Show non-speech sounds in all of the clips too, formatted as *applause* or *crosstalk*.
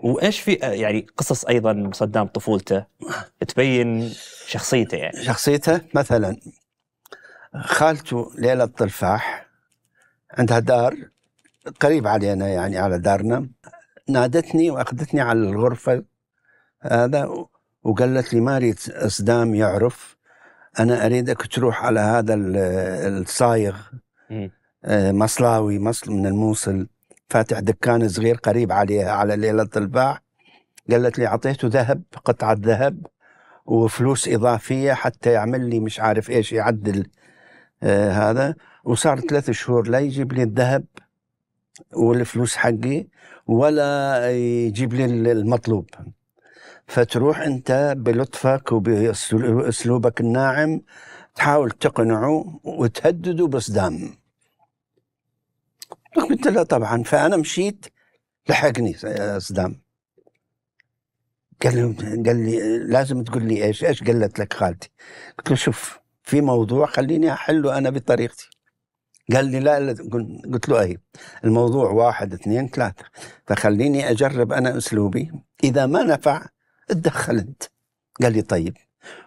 وايش في يعني قصص ايضا صدام طفولته تبين شخصيته يعني شخصيته مثلا خالته ليلى الطلفاح عندها دار قريب علينا يعني على دارنا نادتني واخذتني على الغرفه هذا وقالت لي ماري صدام يعرف انا اريدك تروح على هذا الصايغ آه، مصلاوي مصل من الموصل فاتح دكان صغير قريب عليها على ليلة الباع قالت لي أعطيته ذهب قطعة ذهب وفلوس إضافية حتى يعمل لي مش عارف إيش يعدل آه هذا وصار ثلاث شهور لا يجيب لي الذهب والفلوس حقي ولا يجيب لي المطلوب فتروح انت بلطفك وباسلوبك الناعم تحاول تقنعه وتهدده بصدام قلت له طبعا فانا مشيت لحقني صدام قال لي قال لي لازم تقول لي ايش ايش قالت لك خالتي قلت له شوف في موضوع خليني احله انا بطريقتي قال لي لا قلت له اي الموضوع واحد اثنين ثلاثة فخليني اجرب انا اسلوبي اذا ما نفع اتدخل انت قال لي طيب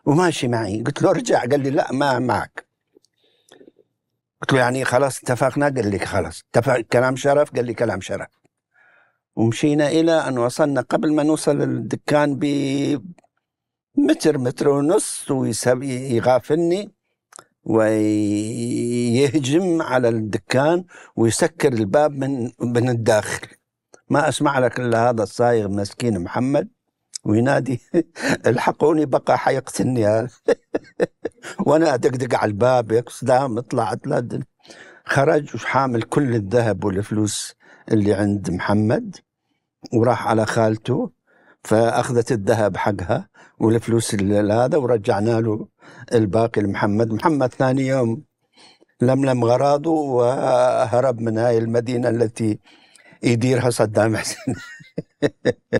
وماشي معي قلت له ارجع قال لي لا ما معك قلت له يعني خلاص اتفقنا قال لي خلاص اتفق كلام شرف قال لي كلام شرف ومشينا إلى أن وصلنا قبل ما نوصل الدكان ب متر متر ونص ويغافلني ويهجم على الدكان ويسكر الباب من من الداخل ما اسمع لك الا هذا الصايغ مسكين محمد وينادي *laughs* الحقوني بقى حيقتلني هذا *laughs* وانا ادقدق على الباب يا صدام اطلع اطلع خرج وحامل كل الذهب والفلوس اللي عند محمد وراح على خالته فاخذت الذهب حقها والفلوس هذا ورجعنا له الباقي لمحمد محمد ثاني يوم لملم غراضه وهرب من هاي المدينه التي يديرها صدام حسين *laughs*